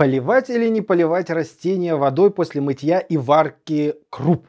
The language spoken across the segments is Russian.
Поливать или не поливать растения водой после мытья и варки круп?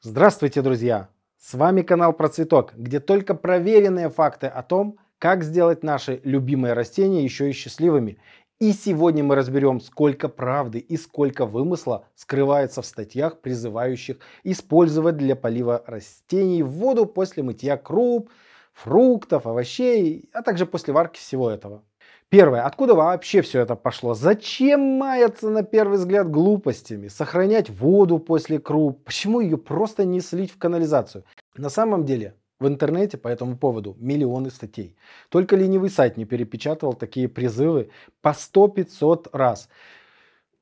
Здравствуйте, друзья! С вами канал Про Цветок, где только проверенные факты о том, как сделать наши любимые растения еще и счастливыми. И сегодня мы разберем, сколько правды и сколько вымысла скрывается в статьях, призывающих использовать для полива растений воду после мытья круп, фруктов, овощей, а также после варки всего этого. Первое. Откуда вообще все это пошло? Зачем маяться на первый взгляд глупостями? Сохранять воду после круп? Почему ее просто не слить в канализацию? На самом деле, в интернете по этому поводу миллионы статей. Только ленивый сайт не перепечатывал такие призывы по 100-500 раз.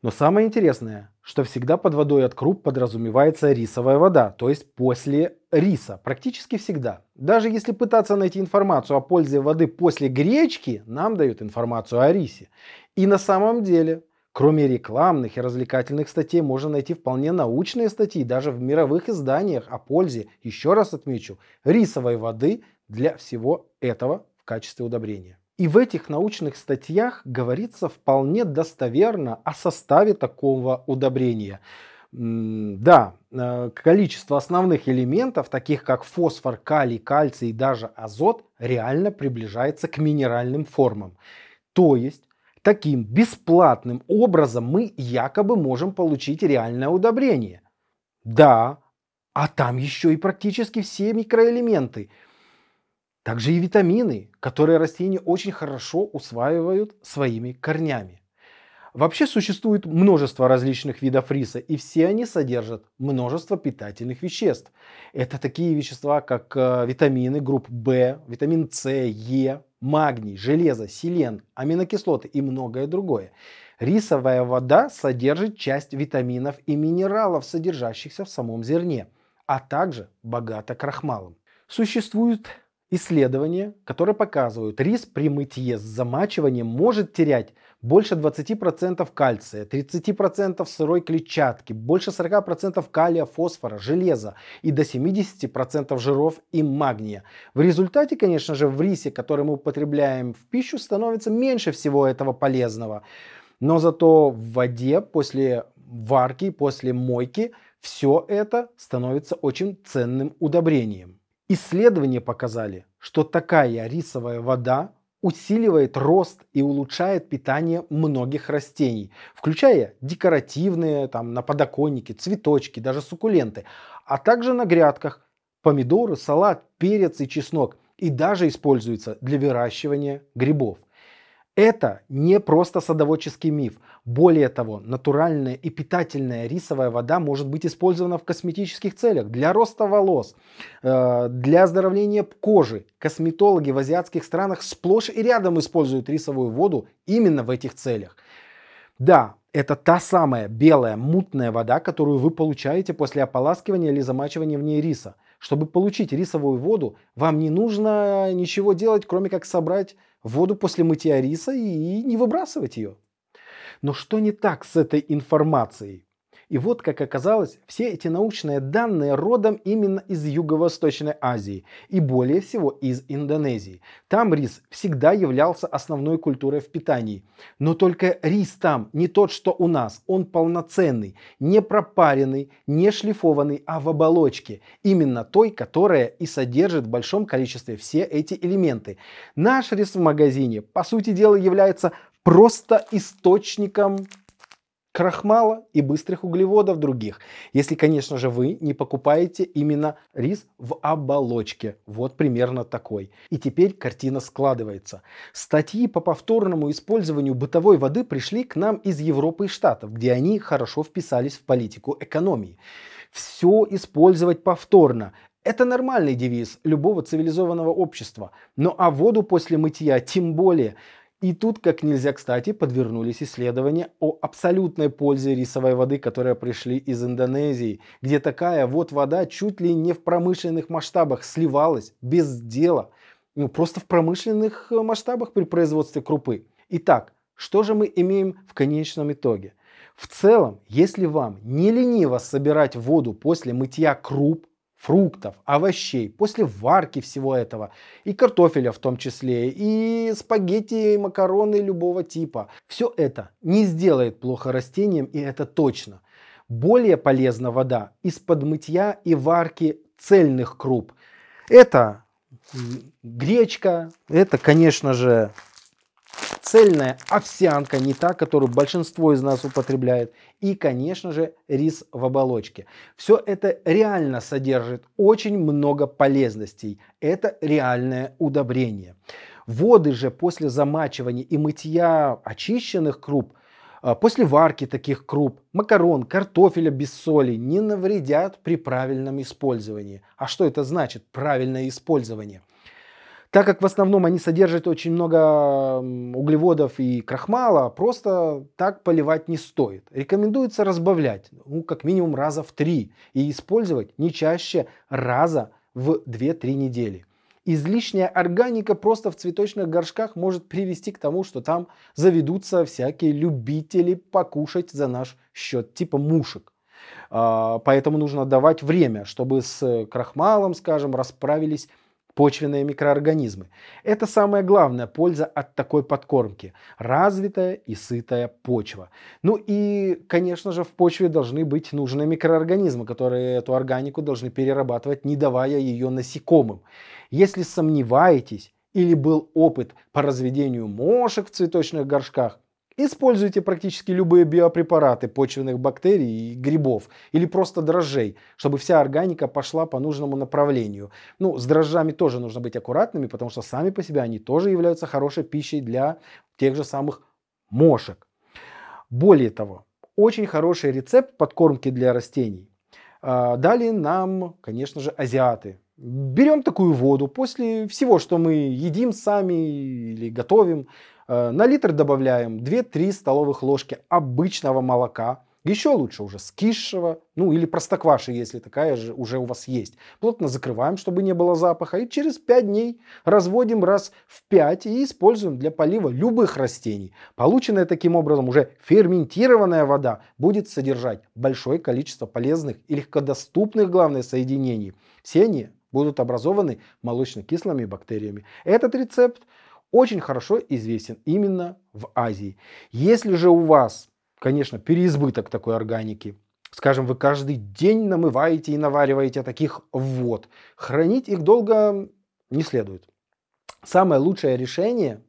Но самое интересное, что всегда под водой от круп подразумевается рисовая вода, то есть после риса, практически всегда. Даже если пытаться найти информацию о пользе воды после гречки, нам дают информацию о рисе. И на самом деле, кроме рекламных и развлекательных статей, можно найти вполне научные статьи, даже в мировых изданиях о пользе, еще раз отмечу, рисовой воды для всего этого в качестве удобрения. И в этих научных статьях говорится вполне достоверно о составе такого удобрения. Да, э, количество основных элементов, таких как фосфор, калий, кальций и даже азот, реально приближается к минеральным формам. То есть таким бесплатным образом мы якобы можем получить реальное удобрение. Да, а там еще и практически все микроэлементы. Также и витамины, которые растения очень хорошо усваивают своими корнями. Вообще существует множество различных видов риса, и все они содержат множество питательных веществ. Это такие вещества, как э, витамины групп В, витамин С, Е, магний, железо, селен, аминокислоты и многое другое. Рисовая вода содержит часть витаминов и минералов, содержащихся в самом зерне, а также богата крахмалом. Существуют исследования, которые показывают, рис при мытье с замачиванием может терять больше 20% кальция, 30% сырой клетчатки, больше 40% калия, фосфора, железа и до 70% жиров и магния. В результате, конечно же, в рисе, который мы употребляем в пищу, становится меньше всего этого полезного. Но зато в воде после варки, после мойки все это становится очень ценным удобрением. Исследования показали, что такая рисовая вода усиливает рост и улучшает питание многих растений, включая декоративные, там, на подоконнике, цветочки, даже суккуленты, а также на грядках помидоры, салат, перец и чеснок, и даже используется для выращивания грибов – это не просто садоводческий миф. Более того, натуральная и питательная рисовая вода может быть использована в косметических целях для роста волос, э, для оздоровления кожи. Косметологи в азиатских странах сплошь и рядом используют рисовую воду именно в этих целях. Да, это та самая белая мутная вода, которую вы получаете после ополаскивания или замачивания в ней риса. Чтобы получить рисовую воду, вам не нужно ничего делать, кроме как собрать воду после мытья риса и не выбрасывать ее. Но что не так с этой информацией? И вот, как оказалось, все эти научные данные родом именно из Юго-Восточной Азии и более всего из Индонезии. Там рис всегда являлся основной культурой в питании. Но только рис там не тот, что у нас. Он полноценный, не пропаренный, не шлифованный, а в оболочке. Именно той, которая и содержит в большом количестве все эти элементы. Наш рис в магазине, по сути дела, является просто источником крахмала и быстрых углеводов других. Если, конечно же, вы не покупаете именно рис в оболочке. Вот примерно такой. И теперь картина складывается. Статьи по повторному использованию бытовой воды пришли к нам из Европы и Штатов, где они хорошо вписались в политику экономии. Все использовать повторно. Это нормальный девиз любого цивилизованного общества. Но ну, а воду после мытья тем более – и тут, как нельзя кстати, подвернулись исследования о абсолютной пользе рисовой воды, которые пришли из Индонезии, где такая вот вода чуть ли не в промышленных масштабах сливалась без дела. Ну, просто в промышленных э, масштабах при производстве крупы. Итак, что же мы имеем в конечном итоге? В целом, если вам не лениво собирать воду после мытья круп, фруктов, овощей, после варки всего этого, и картофеля в том числе, и спагетти, и макароны любого типа. Все это не сделает плохо растениям, и это точно. Более полезна вода из-под мытья и варки цельных круп. Это гречка, это, конечно же, цельная овсянка, не та, которую большинство из нас употребляет, и, конечно же, рис в оболочке. Все это реально содержит очень много полезностей. Это реальное удобрение. Воды же после замачивания и мытья очищенных круп а, – после варки таких круп, макарон, картофеля без соли не навредят при правильном использовании. А что это значит правильное использование? Так как в основном они содержат очень много углеводов и крахмала, просто так поливать не стоит. Рекомендуется разбавлять, ну, как минимум раза в три, и использовать не чаще раза в 2-3 недели. Излишняя органика просто в цветочных горшках может привести к тому, что там заведутся всякие любители покушать за наш счет, типа мушек. А, поэтому нужно давать время, чтобы с крахмалом, скажем, расправились почвенные микроорганизмы. Это самая главная польза от такой подкормки – развитая и сытая почва. Ну и, конечно же, в почве должны быть нужные микроорганизмы, которые эту органику должны перерабатывать, не давая ее насекомым. Если сомневаетесь или был опыт по разведению мошек в цветочных горшках, Используйте практически любые биопрепараты почвенных бактерий и грибов или просто дрожжей, чтобы вся органика пошла по нужному направлению. Ну, с дрожжами тоже нужно быть аккуратными, потому что сами по себе они тоже являются хорошей пищей для тех же самых мошек. Более того, очень хороший рецепт подкормки для растений а, дали нам, конечно же, азиаты. Берем такую воду после всего, что мы едим сами или готовим, Э, на литр добавляем 2-3 столовых ложки обычного молока, еще лучше уже скисшего, ну или простокваши, если такая же уже у вас есть. Плотно закрываем, чтобы не было запаха, и через 5 дней разводим раз в 5 и используем для полива любых растений. Полученная таким образом уже ферментированная вода будет содержать большое количество полезных и легкодоступных, главное, соединений. Все они будут образованы молочно-кислыми бактериями. Этот рецепт очень хорошо известен именно в Азии. Если же у вас, конечно, переизбыток такой органики, скажем, вы каждый день намываете и навариваете таких вод, хранить их долго не следует. Самое лучшее решение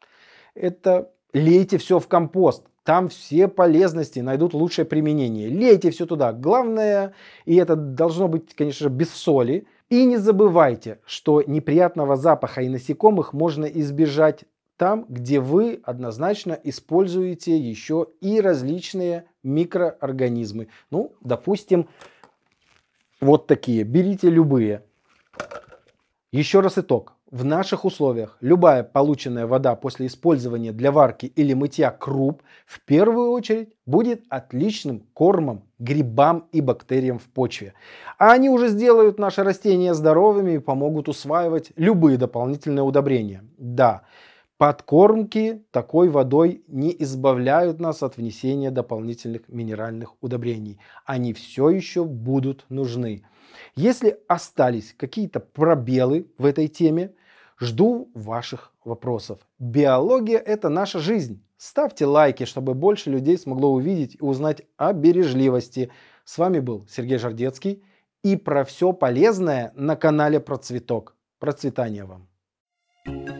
– это лейте все в компост. Там все полезности найдут лучшее применение. Лейте все туда. Главное, и это должно быть, конечно же, без соли – и не забывайте, что неприятного запаха и насекомых можно избежать там, где вы однозначно используете еще и различные микроорганизмы. Ну, допустим, вот такие. Берите любые. Еще раз итог в наших условиях любая полученная вода после использования для варки или мытья круп в первую очередь будет отличным кормом грибам и бактериям в почве. А они уже сделают наши растения здоровыми и помогут усваивать любые дополнительные удобрения. Да, подкормки такой водой не избавляют нас от внесения дополнительных минеральных удобрений. Они все еще будут нужны. Если остались какие-то пробелы в этой теме, Жду ваших вопросов. Биология – это наша жизнь. Ставьте лайки, чтобы больше людей смогло увидеть и узнать о бережливости. С вами был Сергей Жардецкий и про все полезное на канале Процветок. Процветания вам! thank you